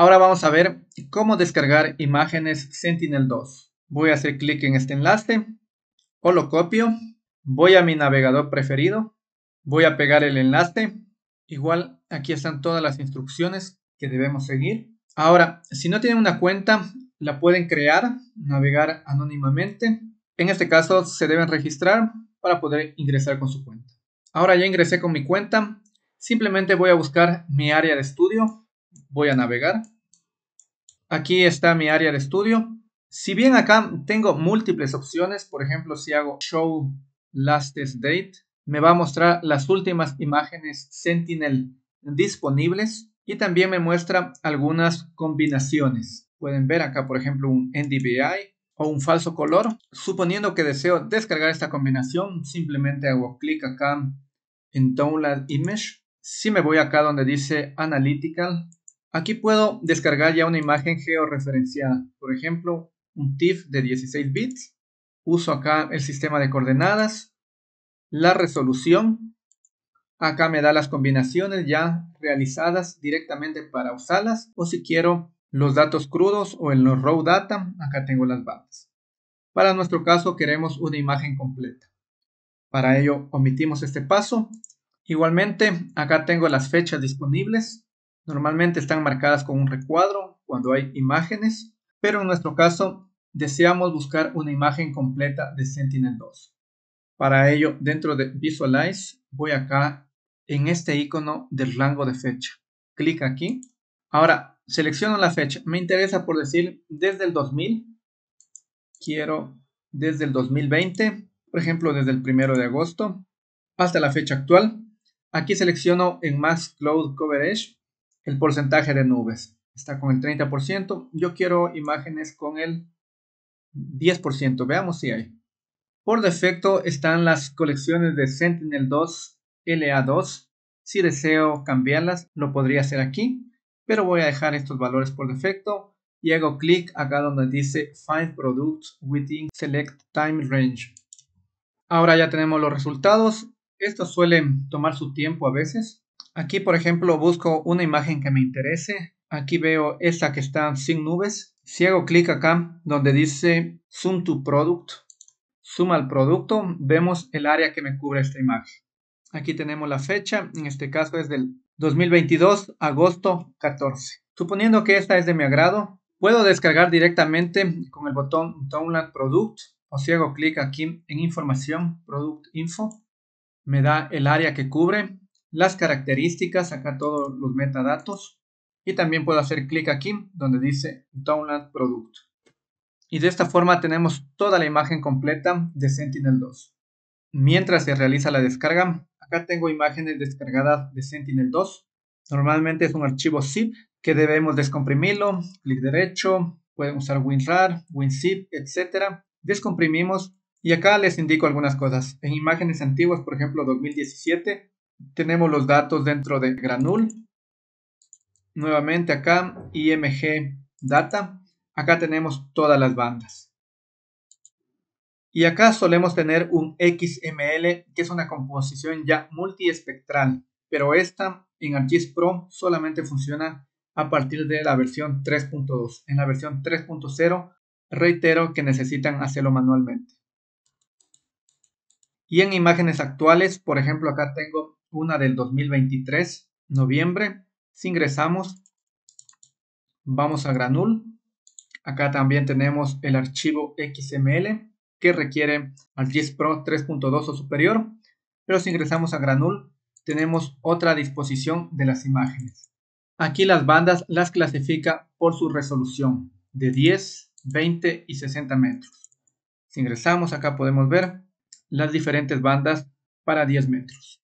Ahora vamos a ver cómo descargar imágenes Sentinel-2. Voy a hacer clic en este enlace o lo copio. Voy a mi navegador preferido. Voy a pegar el enlace. Igual aquí están todas las instrucciones que debemos seguir. Ahora, si no tienen una cuenta, la pueden crear, navegar anónimamente. En este caso, se deben registrar para poder ingresar con su cuenta. Ahora ya ingresé con mi cuenta. Simplemente voy a buscar mi área de estudio Voy a navegar. Aquí está mi área de estudio. Si bien acá tengo múltiples opciones, por ejemplo, si hago Show Lastest Date, me va a mostrar las últimas imágenes Sentinel disponibles y también me muestra algunas combinaciones. Pueden ver acá, por ejemplo, un NDVI o un falso color. Suponiendo que deseo descargar esta combinación, simplemente hago clic acá en Download Image. Si me voy acá donde dice Analytical, Aquí puedo descargar ya una imagen georreferenciada, por ejemplo, un TIFF de 16 bits. Uso acá el sistema de coordenadas, la resolución. Acá me da las combinaciones ya realizadas directamente para usarlas o si quiero los datos crudos o en los raw data, acá tengo las bandas. Para nuestro caso queremos una imagen completa. Para ello omitimos este paso. Igualmente acá tengo las fechas disponibles Normalmente están marcadas con un recuadro cuando hay imágenes, pero en nuestro caso deseamos buscar una imagen completa de Sentinel-2. Para ello, dentro de Visualize, voy acá en este icono del rango de fecha. Clic aquí. Ahora, selecciono la fecha. Me interesa por decir desde el 2000. Quiero desde el 2020, por ejemplo, desde el 1 de agosto hasta la fecha actual. Aquí selecciono en Max Cloud Coverage el porcentaje de nubes. Está con el 30%. Yo quiero imágenes con el 10%. Veamos si hay. Por defecto están las colecciones de Sentinel-2, LA2. Si deseo cambiarlas, lo podría hacer aquí, pero voy a dejar estos valores por defecto y hago clic acá donde dice Find Products Within Select Time Range. Ahora ya tenemos los resultados. Estos suelen tomar su tiempo a veces, Aquí, por ejemplo, busco una imagen que me interese. Aquí veo esta que está sin nubes. Si hago clic acá donde dice Zoom to Product, suma al producto, vemos el área que me cubre esta imagen. Aquí tenemos la fecha, en este caso es del 2022, agosto 14. Suponiendo que esta es de mi agrado, puedo descargar directamente con el botón Download Product o si hago clic aquí en Información, Product Info, me da el área que cubre las características, acá todos los metadatos y también puedo hacer clic aquí donde dice Download Product. Y de esta forma tenemos toda la imagen completa de Sentinel-2. Mientras se realiza la descarga, acá tengo imágenes descargadas de Sentinel-2. Normalmente es un archivo zip que debemos descomprimirlo, clic derecho, pueden usar WinRAR, WinZip, etc. Descomprimimos y acá les indico algunas cosas. En imágenes antiguas, por ejemplo 2017, tenemos los datos dentro de Granul. Nuevamente acá, IMG Data. Acá tenemos todas las bandas. Y acá solemos tener un XML, que es una composición ya multiespectral, pero esta en ArcGIS Pro solamente funciona a partir de la versión 3.2. En la versión 3.0, reitero que necesitan hacerlo manualmente. Y en imágenes actuales, por ejemplo, acá tengo una del 2023, noviembre. Si ingresamos, vamos a granul. Acá también tenemos el archivo XML que requiere al 10 Pro 3.2 o superior. Pero si ingresamos a granul, tenemos otra disposición de las imágenes. Aquí las bandas las clasifica por su resolución de 10, 20 y 60 metros. Si ingresamos acá podemos ver las diferentes bandas para 10 metros.